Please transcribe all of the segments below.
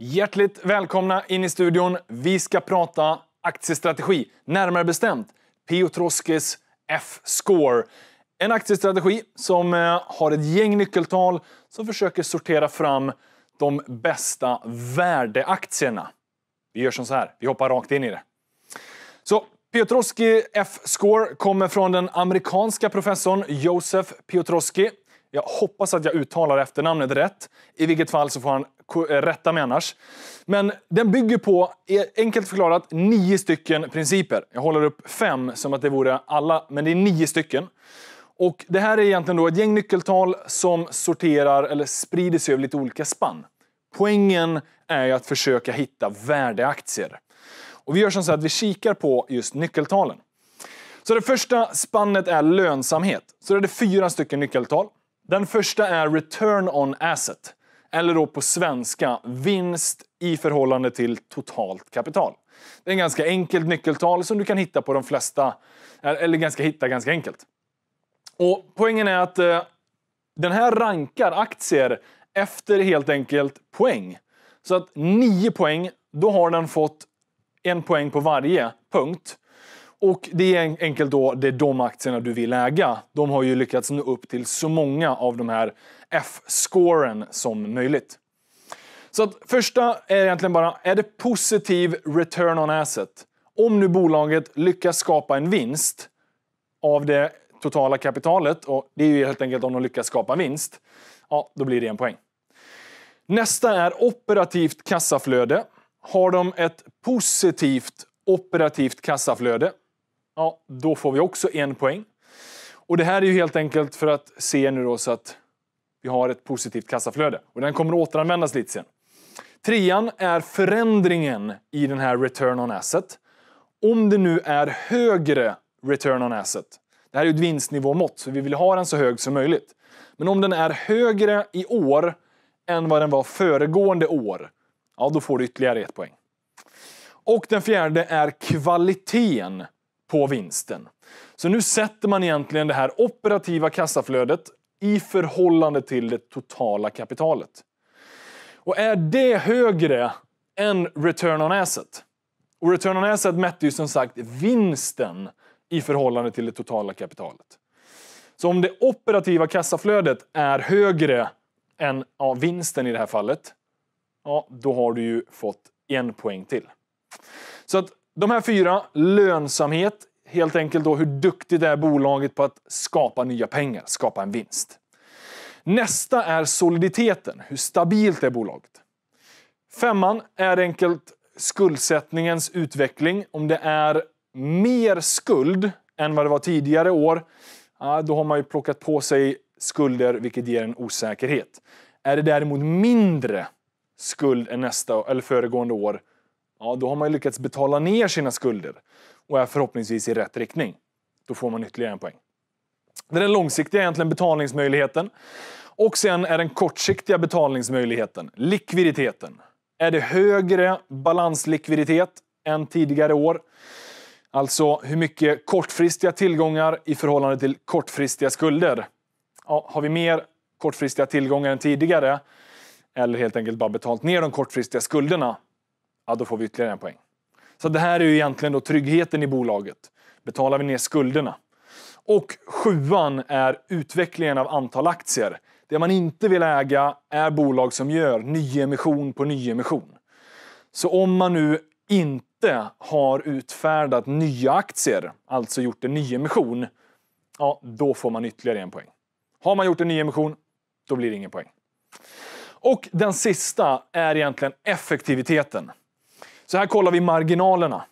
Hjärtligt välkomna in i studion. Vi ska prata aktiestrategi, närmare bestämt Piotroskis F-score. En aktiestrategi som eh, har ett gäng nyckeltal som försöker sortera fram de bästa värdeaktierna. Vi gör som så här, vi hoppar rakt in i det. Så Piotrowski F-score kommer från den amerikanska professorn Joseph Piotrowski jag hoppas att jag uttalar efternamnet rätt. I vilket fall så får han eh, rätta mig annars. Men den bygger på, eh, enkelt förklarat, nio stycken principer. Jag håller upp fem som att det vore alla, men det är nio stycken. Och Det här är egentligen då ett gäng nyckeltal som sorterar eller sprider sig över lite olika spann. Poängen är ju att försöka hitta värdeaktier. Och Vi gör som så att vi kikar på just nyckeltalen. Så det första spannet är lönsamhet. Så det är det fyra stycken nyckeltal. Den första är return on asset, eller då på svenska vinst i förhållande till totalt kapital. Det är en ganska enkelt nyckeltal som du kan hitta på de flesta, eller ganska hitta ganska enkelt. Och Poängen är att eh, den här rankar aktier efter helt enkelt poäng. Så att 9 poäng, då har den fått en poäng på varje punkt. Och det är enkelt då, det är de aktierna du vill äga. De har ju lyckats nå upp till så många av de här F-scoren som möjligt. Så att första är egentligen bara, är det positiv return on asset? Om nu bolaget lyckas skapa en vinst av det totala kapitalet, och det är ju helt enkelt om de lyckas skapa vinst, ja, då blir det en poäng. Nästa är operativt kassaflöde. Har de ett positivt operativt kassaflöde, ja, då får vi också en poäng. Och det här är ju helt enkelt för att se nu då så att vi har ett positivt kassaflöde. Och den kommer att återanvändas lite sen. Trean är förändringen i den här return on asset. Om det nu är högre return on asset. Det här är ju ett vinstnivåmått, så vi vill ha den så hög som möjligt. Men om den är högre i år än vad den var föregående år, ja då får du ytterligare ett poäng. Och den fjärde är kvaliteten på vinsten. Så nu sätter man egentligen det här operativa kassaflödet i förhållande till det totala kapitalet. Och är det högre än return on asset? Och return on asset mätte ju som sagt vinsten i förhållande till det totala kapitalet. Så om det operativa kassaflödet är högre än ja, vinsten i det här fallet, ja, då har du ju fått en poäng till. Så att de här fyra, lönsamhet, helt enkelt då hur duktigt är bolaget på att skapa nya pengar, skapa en vinst. Nästa är soliditeten, hur stabilt är bolaget? Femman är enkelt skuldsättningens utveckling. Om det är mer skuld än vad det var tidigare år, då har man ju plockat på sig skulder vilket ger en osäkerhet. Är det däremot mindre skuld än nästa, eller föregående år, ja då har man ju lyckats betala ner sina skulder och är förhoppningsvis i rätt riktning. Då får man ytterligare en poäng. Det är den långsiktiga egentligen betalningsmöjligheten. Och sen är den kortsiktiga betalningsmöjligheten, likviditeten. Är det högre balanslikviditet än tidigare år? Alltså hur mycket kortfristiga tillgångar i förhållande till kortfristiga skulder. Ja, har vi mer kortfristiga tillgångar än tidigare eller helt enkelt bara betalt ner de kortfristiga skulderna, ja då får vi ytterligare en poäng. Så det här är ju egentligen då tryggheten i bolaget. Betalar vi ner skulderna? Och sjuan är utvecklingen av antal aktier. Det man inte vill äga är bolag som gör nyemission på nyemission. Så om man nu inte har utfärdat nya aktier, alltså gjort en nyemission, ja, då får man ytterligare en poäng. Har man gjort en nyemission, då blir det ingen poäng. Och den sista är egentligen effektiviteten. Så här kollar vi marginalerna.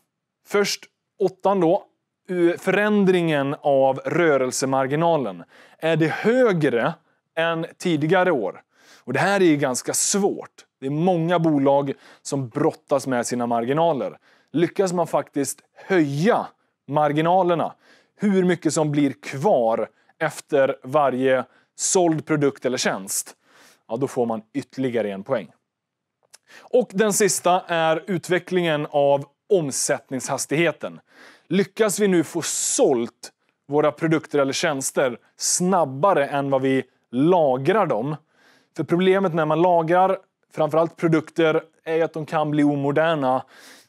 Först åttan då, förändringen av rörelsemarginalen. Är det högre än tidigare år? Och Det här är ganska svårt. Det är många bolag som brottas med sina marginaler. Lyckas man faktiskt höja marginalerna, hur mycket som blir kvar efter varje såld produkt eller tjänst, ja, då får man ytterligare en poäng. Och den sista är utvecklingen av omsättningshastigheten. Lyckas vi nu få sålt våra produkter eller tjänster snabbare än vad vi lagrar dem? För problemet när man lagrar framförallt produkter är att de kan bli omoderna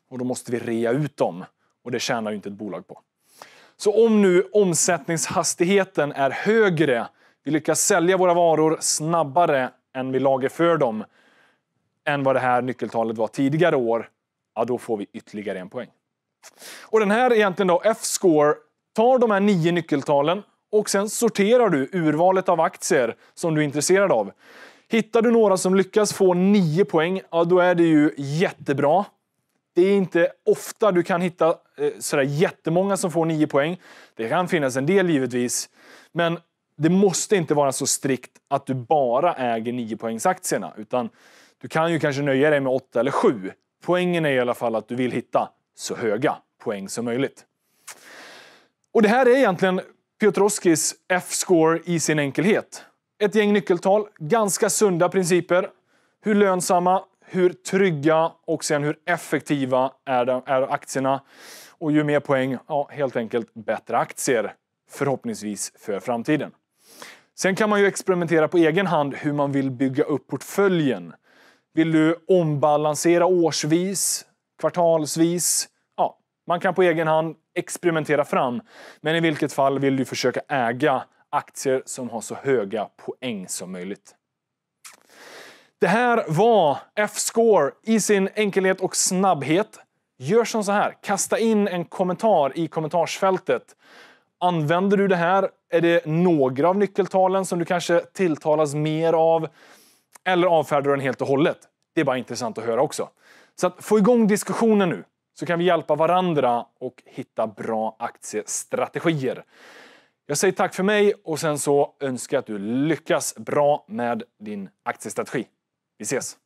och då måste vi rea ut dem. Och det tjänar ju inte ett bolag på. Så om nu omsättningshastigheten är högre, vi lyckas sälja våra varor snabbare än vi lagerför dem, än vad det här nyckeltalet var tidigare år, ja då får vi ytterligare en poäng. Och den här egentligen då, F-score, tar de här nio nyckeltalen och sen sorterar du urvalet av aktier som du är intresserad av. Hittar du några som lyckas få nio poäng, ja då är det ju jättebra. Det är inte ofta du kan hitta eh, sådär jättemånga som får nio poäng. Det kan finnas en del givetvis, men det måste inte vara så strikt att du bara äger 9 poängsaktierna, utan du kan ju kanske nöja dig med 8 eller 7 Poängen är i alla fall att du vill hitta så höga poäng som möjligt. Och det här är egentligen Piotrowskis F-score i sin enkelhet. Ett gäng nyckeltal, ganska sunda principer. Hur lönsamma, hur trygga och sen hur effektiva är, de, är aktierna. Och ju mer poäng, ja helt enkelt bättre aktier. Förhoppningsvis för framtiden. Sen kan man ju experimentera på egen hand hur man vill bygga upp portföljen. Vill du ombalansera årsvis, kvartalsvis? Ja, man kan på egen hand experimentera fram. Men i vilket fall vill du försöka äga aktier som har så höga poäng som möjligt. Det här var F-score i sin enkelhet och snabbhet. Gör som så här, kasta in en kommentar i kommentarsfältet. Använder du det här? Är det några av nyckeltalen som du kanske tilltalas mer av? eller avfärdar du den helt och hållet? Det är bara intressant att höra också. Så att få igång diskussionen nu, så kan vi hjälpa varandra och hitta bra aktiestrategier. Jag säger tack för mig och sen så önskar jag att du lyckas bra med din aktiestrategi. Vi ses!